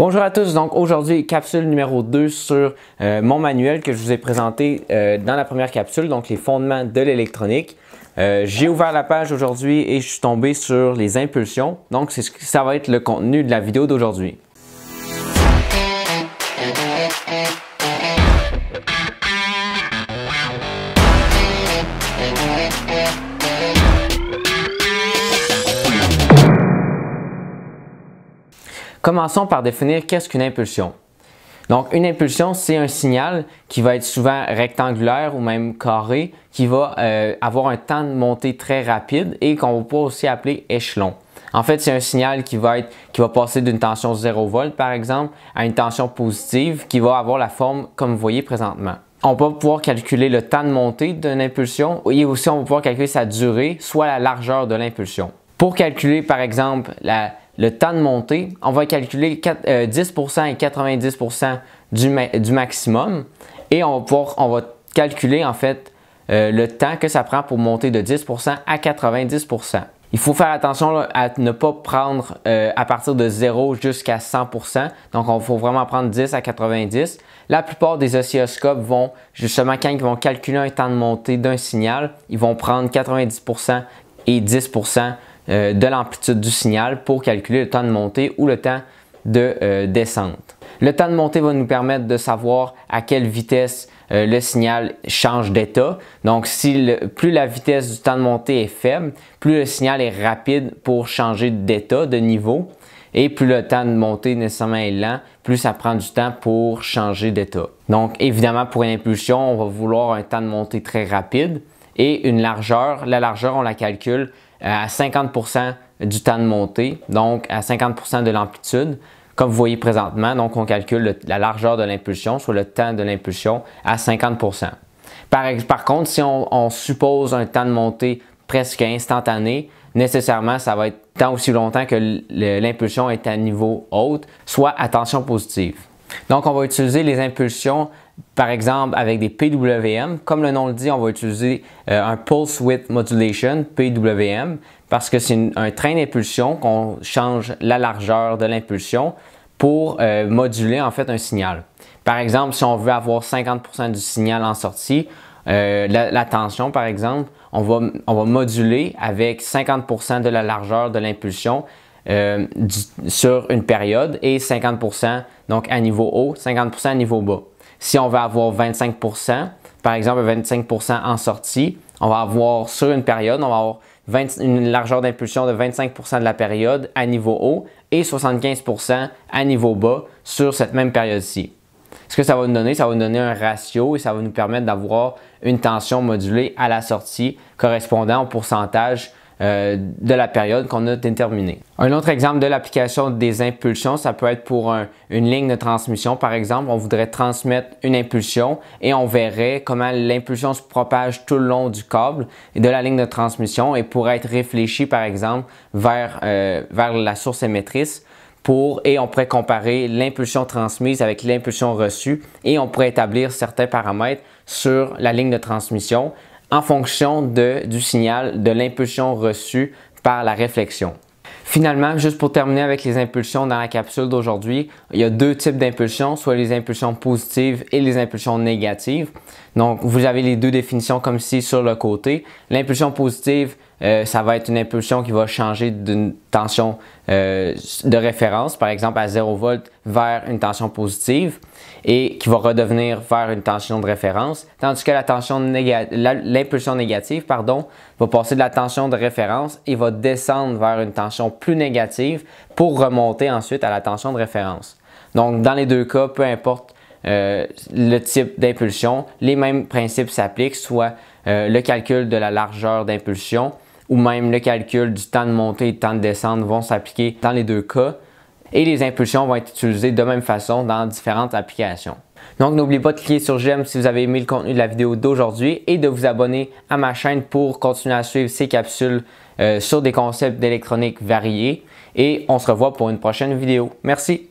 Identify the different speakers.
Speaker 1: Bonjour à tous, donc aujourd'hui capsule numéro 2 sur euh, mon manuel que je vous ai présenté euh, dans la première capsule, donc les fondements de l'électronique. Euh, j'ai ouvert la page aujourd'hui et je suis tombé sur les impulsions, donc c'est ça va être le contenu de la vidéo d'aujourd'hui. Commençons par définir qu'est-ce qu'une impulsion. Donc, une impulsion, c'est un signal qui va être souvent rectangulaire ou même carré, qui va euh, avoir un temps de montée très rapide et qu'on va aussi appeler échelon. En fait, c'est un signal qui va, être, qui va passer d'une tension 0 V, par exemple, à une tension positive qui va avoir la forme comme vous voyez présentement. On va pouvoir calculer le temps de montée d'une impulsion et aussi on va pouvoir calculer sa durée, soit la largeur de l'impulsion. Pour calculer, par exemple, la le temps de montée, on va calculer 10% euh, et 90% du, maximum et on va, calculer en fait euh, le temps que ça prend pour monter de 10% à 90%. Il faut faire attention à ne pas prendre euh, à partir de 0 jusqu'à 100%. Donc, il faut vraiment prendre 10 à 90. La plupart des oscilloscopes vont, justement, quand ils vont calculer un temps de montée d'un signal, ils vont prendre 90% et 10% euh, de l'amplitude du signal pour calculer le temps de montée ou le temps de euh, descente. Le temps de montée va nous permettre de savoir à quelle vitesse euh, le signal change d'état. Donc, si plus la vitesse du temps de montée est faible, plus le signal est rapide pour changer d'état, de niveau. Et plus le temps de montée nécessairement est lent, plus ça prend du temps pour changer d'état. Donc, évidemment, pour une impulsion, on va vouloir un temps de montée très rapide et une largeur. La largeur, on la calcule euh, à 50 du temps de montée, donc à 50 de l'amplitude. Comme vous voyez présentement, donc on calcule la largeur de l'impulsion, soit le temps de l'impulsion, à 50 par, contre, si on, on, suppose un temps de montée presque instantané, nécessairement, ça va être tant aussi longtemps que l'impulsion est à niveau haute, soit à tension positive. Donc, on va utiliser les impulsions par exemple, avec des PWM, comme le nom le dit, on va utiliser euh, un Pulse Width Modulation, PWM, parce que c'est un train d'impulsion qu'on change la largeur de l'impulsion pour euh, moduler en fait un signal. Par exemple, si on veut avoir 50% du signal en sortie, euh, la, tension par exemple, on va, on va moduler avec 50% de la largeur de l'impulsion sur une période et 50% donc à niveau haut, 50% à niveau bas. Si on veut avoir 25 par exemple 25 en sortie, on va avoir sur une période, on va avoir une largeur d'impulsion de 25 de la période à niveau haut et 75 à niveau bas sur cette même période-ci. Ce que ça va nous donner, ça va nous donner un ratio et ça va nous permettre d'avoir une tension modulée à la sortie correspondant au pourcentage euh, de la période qu'on a déterminée. Un autre exemple de l'application des impulsions, ça peut être pour une ligne de transmission. Par exemple, on voudrait transmettre une impulsion et on verrait comment l'impulsion se propage tout le long du câble et de la ligne de transmission et pourrait être réfléchie, par exemple, vers, euh, vers la source émettrice. Pour, et on pourrait comparer l'impulsion transmise avec l'impulsion reçue et on pourrait établir certains paramètres sur la ligne de transmission en fonction de, du signal de l'impulsion reçue par la réflexion. Finalement, juste pour terminer avec les impulsions dans la capsule d'aujourd'hui, il y a deux types d'impulsions, soit les impulsions positives et les impulsions négatives. Donc, vous avez les deux définitions comme ci sur le côté. L'impulsion positive, euh, ça va être une impulsion qui va changer d'une tension euh, de référence, par exemple à 0 V, vers une tension positive et qui va redevenir vers une tension de référence, tandis que l'impulsion négative pardon, va passer de la tension de référence et va descendre vers une tension plus négative pour remonter ensuite à la tension de référence. Donc dans les deux cas, peu importe euh, le type d'impulsion, les mêmes principes s'appliquent, soit le calcul de la largeur d'impulsion, ou même le calcul du temps de montée et du temps de descente vont s'appliquer dans les deux cas et les impulsions vont être utilisées de même façon dans différentes applications. Donc n'oubliez pas de cliquer sur j'aime si vous avez aimé le contenu de la vidéo d'aujourd'hui et de vous abonner à ma chaîne pour continuer à suivre ces capsules euh, sur des concepts d'électronique variés et on se revoit pour une prochaine vidéo. Merci!